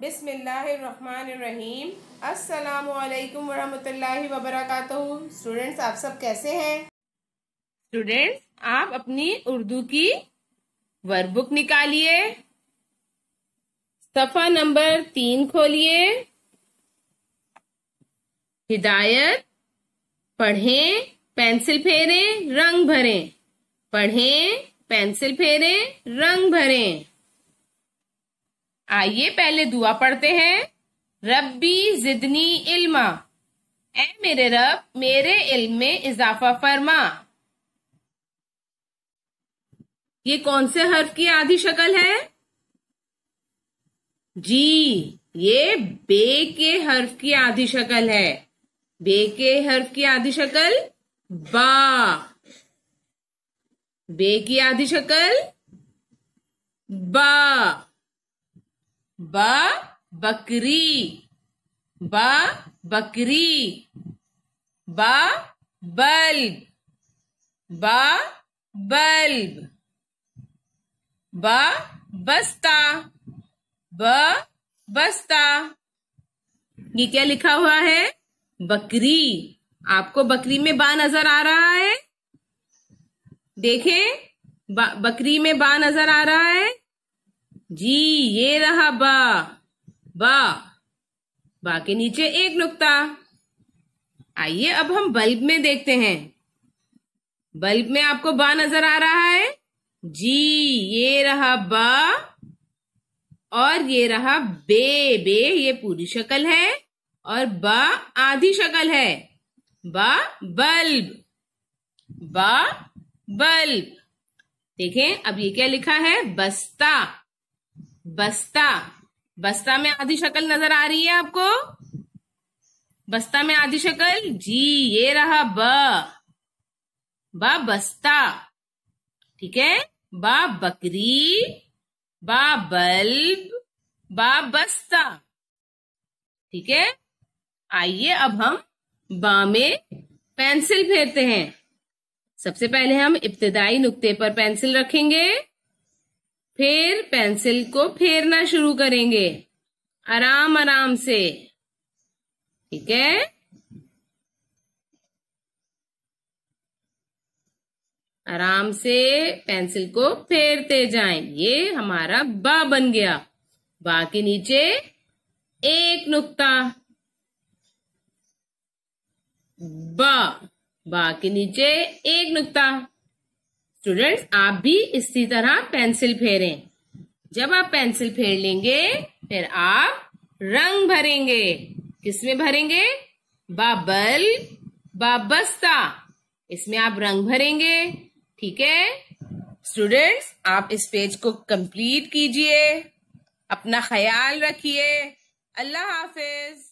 बिसमीम अल्लाम वरहमतुल्लाहि वबरकातुहू स्टूडेंट्स आप सब कैसे हैं स्टूडेंट्स आप अपनी उर्दू की वर्कबुक निकालिए सफा नंबर तीन खोलिए हिदायत पढ़ें पेंसिल फेरें रंग भरें पढ़ें पेंसिल फेरें रंग भरें आइए पहले दुआ पढ़ते हैं रब्बी जिदनी इल्मा ए मेरे रब मेरे इल्म में इजाफा फरमा ये कौन से हर्फ की आधी शक्ल है जी ये बे के हर्फ की आधी शक्ल है बे के हर्फ की आधी शक्ल बा बे की आधी शक्ल बा ब बकरी ब बकरी ब बल्ब ब बल्ब ब बस्ता ब बस्ता ये क्या लिखा हुआ है बकरी आपको बकरी में बा नजर आ रहा है देखें बकरी में बा नजर आ रहा है जी ये रहा बा बा बा के नीचे एक नुक्ता आइए अब हम बल्ब में देखते हैं बल्ब में आपको बा नजर आ रहा है जी ये रहा बा और ये रहा बे बे ये पूरी शक्ल है और बा आधी शक्ल है बा बल्ब बा बल्ब देखें अब ये क्या लिखा है बस्ता बस्ता बस्ता में आधी शक्ल नजर आ रही है आपको बस्ता में आधी शक्ल जी ये रहा ब बा बस्ता ठीक है बा बकरी बा बल्ब बा बस्ता ठीक है आइए अब हम बा में पेंसिल फेरते हैं सबसे पहले हम इब्तदाई नुक्ते पर पेंसिल रखेंगे फिर पेंसिल को फेरना शुरू करेंगे आराम आराम से ठीक है आराम से पेंसिल को फेरते जाएं ये हमारा बा बन गया बा के नीचे एक नुक्ता बा बा के नीचे एक नुक्ता स्टूडेंट्स आप भी इसी तरह पेंसिल फेरें जब आप पेंसिल फेर लेंगे फिर आप रंग भरेंगे किसमें भरेंगे बाबल बस्ता इसमें आप रंग भरेंगे ठीक है स्टूडेंट्स आप इस पेज को कंप्लीट कीजिए अपना ख्याल रखिए अल्लाह हाफिज